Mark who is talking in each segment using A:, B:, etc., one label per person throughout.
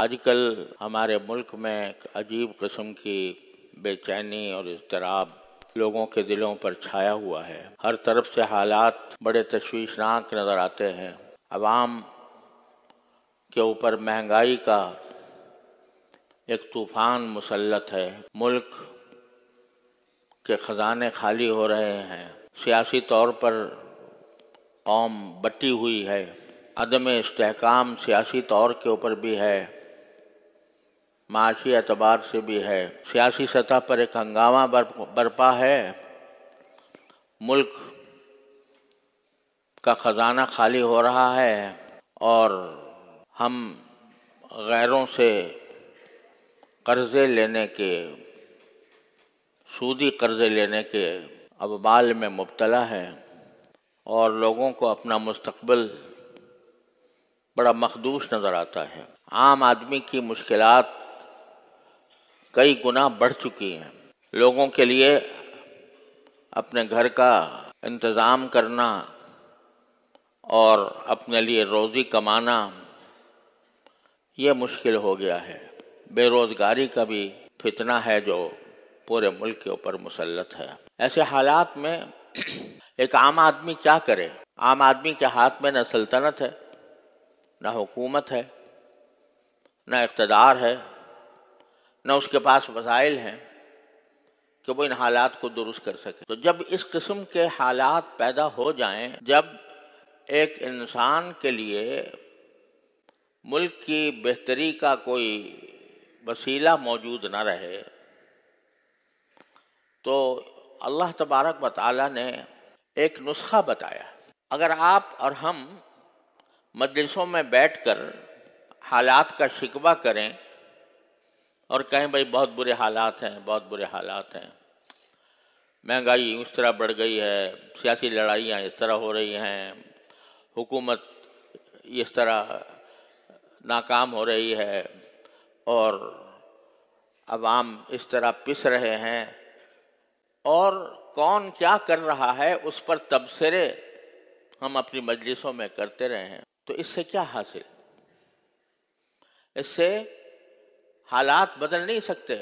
A: आजकल हमारे मुल्क में एक अजीब कस्म की बेचैनी और इजतराब लोगों के दिलों पर छाया हुआ है हर तरफ से हालात बड़े तश्वीशनाक नज़र आते हैं आवाम के ऊपर महंगाई का एक तूफ़ान मुसलत है मुल्क के ख़जाने खाली हो रहे हैं सियासी तौर पर कौम बटी हुई है अदम इसकाम सियासी तौर के ऊपर भी है माशी एतबार से भी है सियासी सतह पर एक हंगामा बरपा है मुल्क का ख़जाना खाली हो रहा है और हम गैरों से कर्ज़े लेने के सूदी कर्ज़े लेने के अब बाल में मुबतला हैं और लोगों को अपना मुस्तकबिल बड़ा मखदूस नज़र आता है आम आदमी की मुश्किलात कई गुना बढ़ चुकी हैं लोगों के लिए अपने घर का इंतज़ाम करना और अपने लिए रोज़ी कमाना ये मुश्किल हो गया है बेरोज़गारी का भी फितना है जो पूरे मुल्क के ऊपर मुसलत है ऐसे हालात में एक आम आदमी क्या करे आम आदमी के हाथ में न सल्तनत है न हुकूमत है न इकतदार है न उसके पास वसाइल हैं कि वो इन हालात को दुरुस्त कर सके तो जब इस किस्म के हालात पैदा हो जाएं, जब एक इंसान के लिए मुल्क की बेहतरी का कोई वसीला मौजूद ना रहे तो अल्लाह तबारक वाली ने एक नुस्खा बताया अगर आप और हम मजलिसों में बैठकर हालात का शिकवा करें और कहें भाई बहुत बुरे हालात हैं बहुत बुरे हालात हैं महंगाई उस तरह बढ़ गई है सियासी लड़ाइयाँ इस तरह हो रही हैं हुकूमत इस तरह नाकाम हो रही है और आवाम इस तरह पिस रहे हैं और कौन क्या कर रहा है उस पर तबसरे हम अपनी मजलिसों में करते रहे हैं तो इससे क्या हासिल इससे हालात बदल नहीं सकते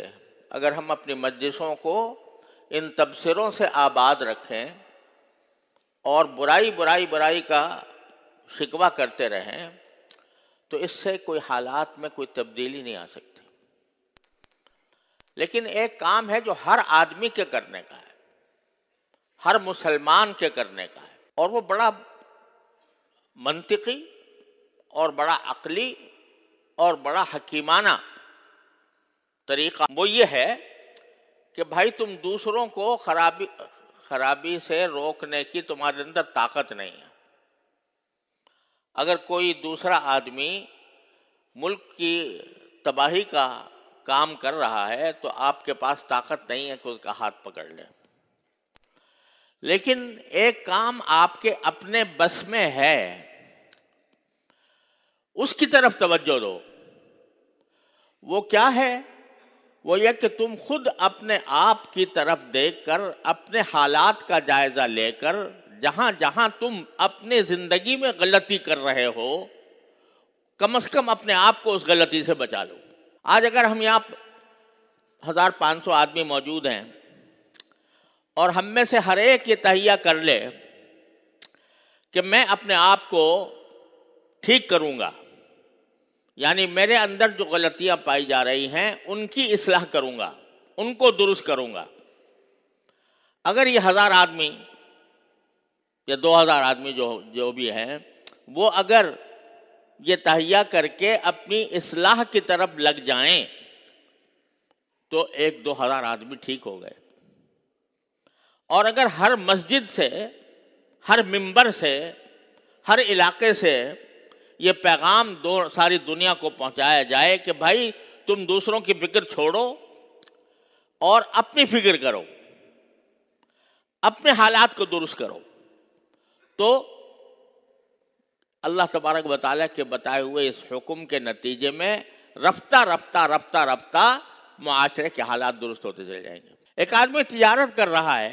A: अगर हम अपनी मजलिसों को इन तबसरों से आबाद रखें और बुराई बुराई बुराई का शिकवा करते रहें तो इससे कोई हालात में कोई तब्दीली नहीं आ सकती लेकिन एक काम है जो हर आदमी के करने का है हर मुसलमान के करने का है और वो बड़ा मनतकी और बड़ा अकली और बड़ा हकीमाना तरीका वो ये है कि भाई तुम दूसरों को खराबी खराबी से रोकने की तुम्हारे अंदर ताकत नहीं है अगर कोई दूसरा आदमी मुल्क की तबाही का काम कर रहा है तो आपके पास ताकत नहीं है कि उसका हाथ पकड़ लें लेकिन एक काम आपके अपने बस में है उसकी तरफ तवज्जो दो वो क्या है वो यह कि तुम खुद अपने आप की तरफ देखकर अपने हालात का जायज़ा लेकर जहां जहां तुम अपने ज़िंदगी में गलती कर रहे हो कम अज़ कम अपने आप को उस गलती से बचा लो आज अगर हम यहाँ हज़ार पाँच सौ आदमी मौजूद हैं और हम में से हर एक ये तहिया कर ले कि मैं अपने आप को ठीक करूंगा यानी मेरे अंदर जो गलतियां पाई जा रही हैं उनकी इसलाह करूंगा उनको दुरुस्त करूंगा अगर ये हज़ार आदमी या दो हज़ार आदमी जो जो भी हैं वो अगर ये तहिया करके अपनी इसलाह की तरफ लग जाएं तो एक दो हज़ार आदमी ठीक हो गए और अगर हर मस्जिद से हर मिंबर से हर इलाके से ये पैगाम दो सारी दुनिया को पहुंचाया जाए कि भाई तुम दूसरों की फिक्र छोड़ो और अपनी फिक्र करो अपने हालात को दुरुस्त करो तो अल्लाह तबारक बताल के बताए हुए इस हुक्म के नतीजे में रफ्ता रफ्ता रफ्ता रफ्ता माशरे के हालात दुरुस्त होते चले जाएंगे एक आदमी तजारत कर रहा है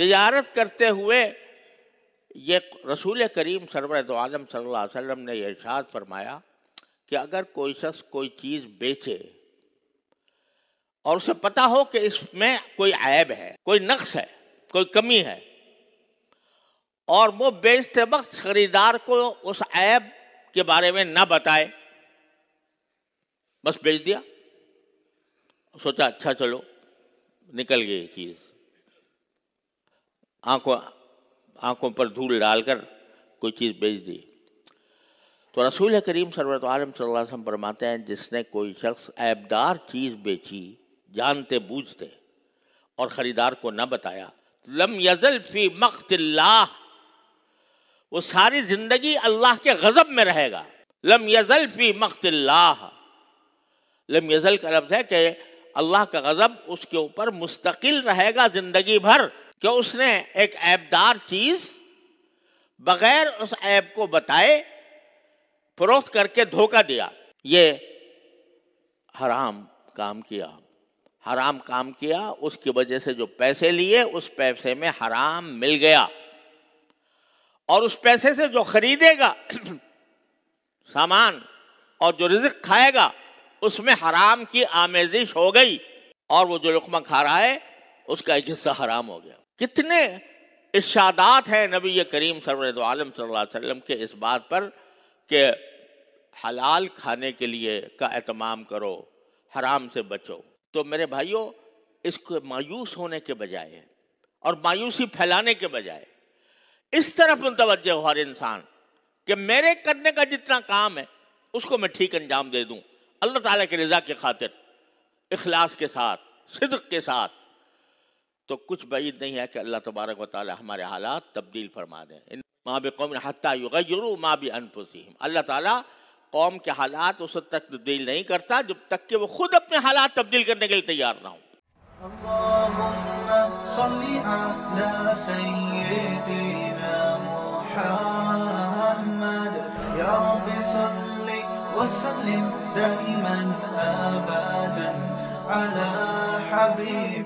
A: तजारत करते हुए ये रसूल करीम सरवर आजम सल्ला ने इर्शाद फरमाया कि अगर कोई शख्स कोई चीज़ बेचे और उसे पता हो कि इसमें कोई ऐब है कोई नक्स है कोई कमी है और वो बेचते वक्त खरीदार को उस ऐब के बारे में ना बताए बस बेच दिया सोचा अच्छा चलो निकल गई चीज़ आंखों आंखों पर धूल डालकर कोई चीज़ बेच दी तो रसूल करीम सरवत आलम सल्लम फरमाते हैं जिसने कोई शख्स ऐबदार चीज़ बेची जानते बूझते और ख़रीदार को न बताया लम यजल फी मख्तिल्लाह वो सारी ज़िंदगी अल्लाह के गज़ब में रहेगा लम यजल फी मख्तिल्लाह लम यजल का लफ्ज़ है कि अल्लाह का गज़ब उसके ऊपर मुस्तकिल रहेगा ज़िंदगी भर कि उसने एक ऐबदार चीज बगैर उस ऐप को बताए फरोख्त करके धोखा दिया ये हराम काम किया हराम काम किया उसकी वजह से जो पैसे लिए उस पैसे में हराम मिल गया और उस पैसे से जो खरीदेगा सामान और जो रिजिक खाएगा उसमें हराम की आमेजिश हो गई और वो जो लुकमा खा रहा है उसका एक हिस्सा हराम हो गया कितने इशादात हैं नबी करीम सरम आलम वसल्लम के इस बात पर कि हलाल खाने के लिए का अहतमाम करो हराम से बचो तो मेरे भाइयों इसको मायूस होने के बजाय और मायूसी फैलाने के बजाय इस तरफ मुतवजह हो हर इंसान कि मेरे करने का जितना काम है उसको मैं ठीक अंजाम दे दूँ अल्लाह ताला की रज़ा के खातिर इखलास के साथ सिद्क के साथ तो कुछ बैद नहीं है कि अल्लाह तबारक वाली हमारे हालात तब्दील फरमा दें माँ बे कौम हती माँ भी अनफुसम अल्लाह ताली कौम के हालात उस तक तब्दील नहीं करता जब तक कि वो खुद अपने हालात तब्दील करने के लिए तैयार ना हो